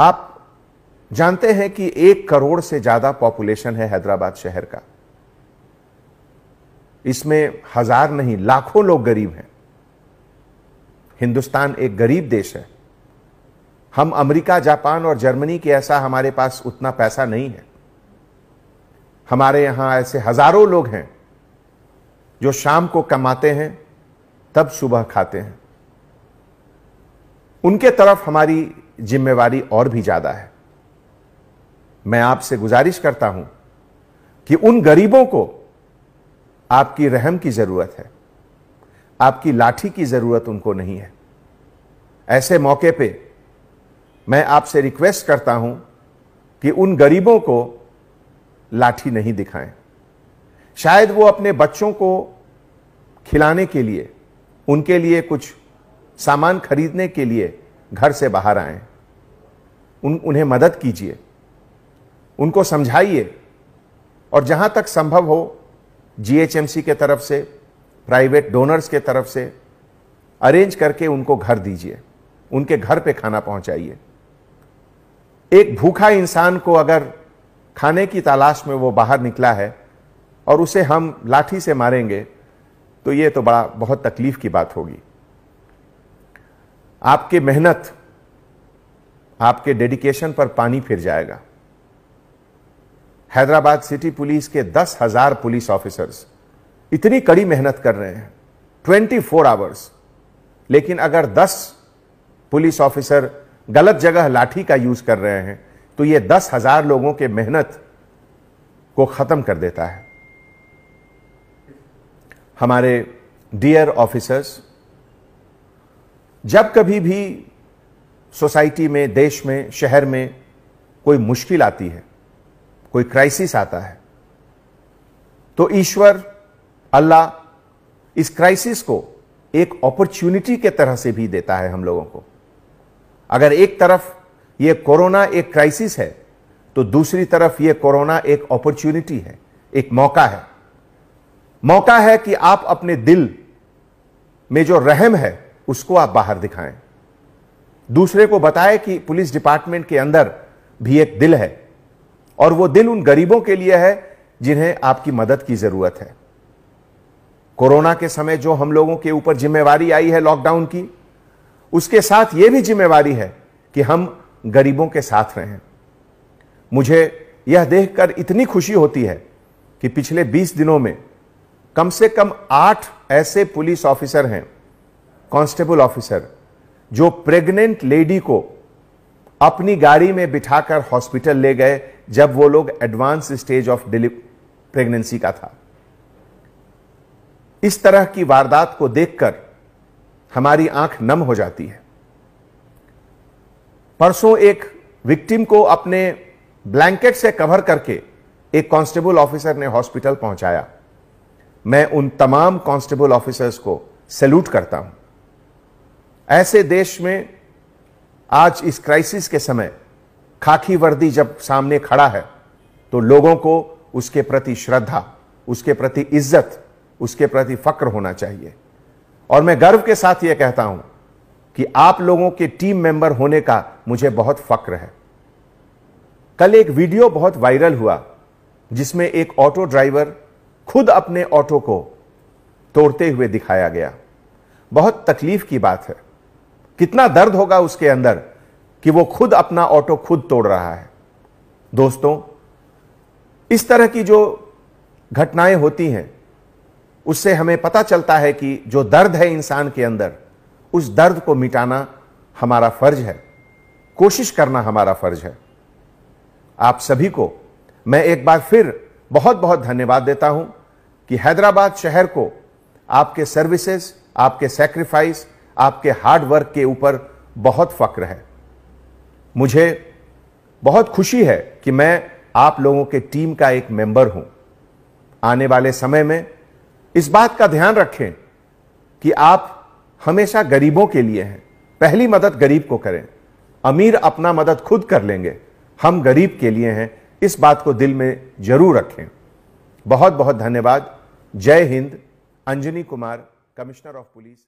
आप जानते हैं कि एक करोड़ से ज्यादा पॉपुलेशन है हैदराबाद शहर का इसमें हजार नहीं लाखों लोग गरीब हैं हिंदुस्तान एक गरीब देश है हम अमेरिका जापान और जर्मनी के ऐसा हमारे पास उतना पैसा नहीं है हमारे यहां ऐसे हजारों लोग हैं जो शाम को कमाते हैं तब सुबह खाते हैं उनके तरफ हमारी जिम्मेवारी और भी ज़्यादा है मैं आपसे गुजारिश करता हूं कि उन गरीबों को आपकी रहम की ज़रूरत है आपकी लाठी की ज़रूरत उनको नहीं है ऐसे मौके पे मैं आपसे रिक्वेस्ट करता हूं कि उन गरीबों को लाठी नहीं दिखाएं शायद वो अपने बच्चों को खिलाने के लिए उनके लिए कुछ सामान खरीदने के लिए घर से बाहर आए उन उन्हें मदद कीजिए उनको समझाइए और जहां तक संभव हो जीएचएमसी के तरफ से प्राइवेट डोनर्स के तरफ से अरेंज करके उनको घर दीजिए उनके घर पे खाना पहुंचाइए एक भूखा इंसान को अगर खाने की तलाश में वो बाहर निकला है और उसे हम लाठी से मारेंगे तो ये तो बड़ा बहुत तकलीफ की बात होगी आपके मेहनत आपके डेडिकेशन पर पानी फिर जाएगा हैदराबाद सिटी पुलिस के दस हजार पुलिस ऑफिसर्स इतनी कड़ी मेहनत कर रहे हैं ट्वेंटी फोर आवर्स लेकिन अगर दस पुलिस ऑफिसर गलत जगह लाठी का यूज कर रहे हैं तो यह दस हजार लोगों के मेहनत को खत्म कर देता है हमारे डियर ऑफिसर्स जब कभी भी सोसाइटी में देश में शहर में कोई मुश्किल आती है कोई क्राइसिस आता है तो ईश्वर अल्लाह इस क्राइसिस को एक अपॉर्चुनिटी के तरह से भी देता है हम लोगों को अगर एक तरफ यह कोरोना एक क्राइसिस है तो दूसरी तरफ यह कोरोना एक अपॉर्चुनिटी है एक मौका है मौका है कि आप अपने दिल में जो रहम है उसको आप बाहर दिखाएं दूसरे को बताएं कि पुलिस डिपार्टमेंट के अंदर भी एक दिल है और वो दिल उन गरीबों के लिए है जिन्हें आपकी मदद की जरूरत है कोरोना के समय जो हम लोगों के ऊपर जिम्मेवारी आई है लॉकडाउन की उसके साथ ये भी जिम्मेवारी है कि हम गरीबों के साथ रहें मुझे यह देखकर इतनी खुशी होती है कि पिछले 20 दिनों में कम से कम आठ ऐसे पुलिस ऑफिसर हैं कांस्टेबल ऑफिसर जो प्रेग्नेंट लेडी को अपनी गाड़ी में बिठाकर हॉस्पिटल ले गए जब वो लोग एडवांस स्टेज ऑफ प्रेगनेंसी का था इस तरह की वारदात को देखकर हमारी आंख नम हो जाती है परसों एक विक्टिम को अपने ब्लैंकेट से कवर करके एक कांस्टेबल ऑफिसर ने हॉस्पिटल पहुंचाया मैं उन तमाम कांस्टेबल ऑफिसर्स को सैल्यूट करता हूं ऐसे देश में आज इस क्राइसिस के समय खाकी वर्दी जब सामने खड़ा है तो लोगों को उसके प्रति श्रद्धा उसके प्रति इज्जत उसके प्रति फक्र होना चाहिए और मैं गर्व के साथ यह कहता हूं कि आप लोगों के टीम मेंबर होने का मुझे बहुत फक्र है कल एक वीडियो बहुत वायरल हुआ जिसमें एक ऑटो ड्राइवर खुद अपने ऑटो को तोड़ते हुए दिखाया गया बहुत तकलीफ की बात है कितना दर्द होगा उसके अंदर कि वो खुद अपना ऑटो खुद तोड़ रहा है दोस्तों इस तरह की जो घटनाएं होती हैं उससे हमें पता चलता है कि जो दर्द है इंसान के अंदर उस दर्द को मिटाना हमारा फर्ज है कोशिश करना हमारा फर्ज है आप सभी को मैं एक बार फिर बहुत बहुत धन्यवाद देता हूं कि हैदराबाद शहर को आपके सर्विसेज आपके सेक्रीफाइस आपके हार्ड वर्क के ऊपर बहुत फक्र है मुझे बहुत खुशी है कि मैं आप लोगों के टीम का एक मेंबर हूं आने वाले समय में इस बात का ध्यान रखें कि आप हमेशा गरीबों के लिए हैं पहली मदद गरीब को करें अमीर अपना मदद खुद कर लेंगे हम गरीब के लिए हैं इस बात को दिल में जरूर रखें बहुत बहुत धन्यवाद जय Hind Anjani Kumar commissioner of police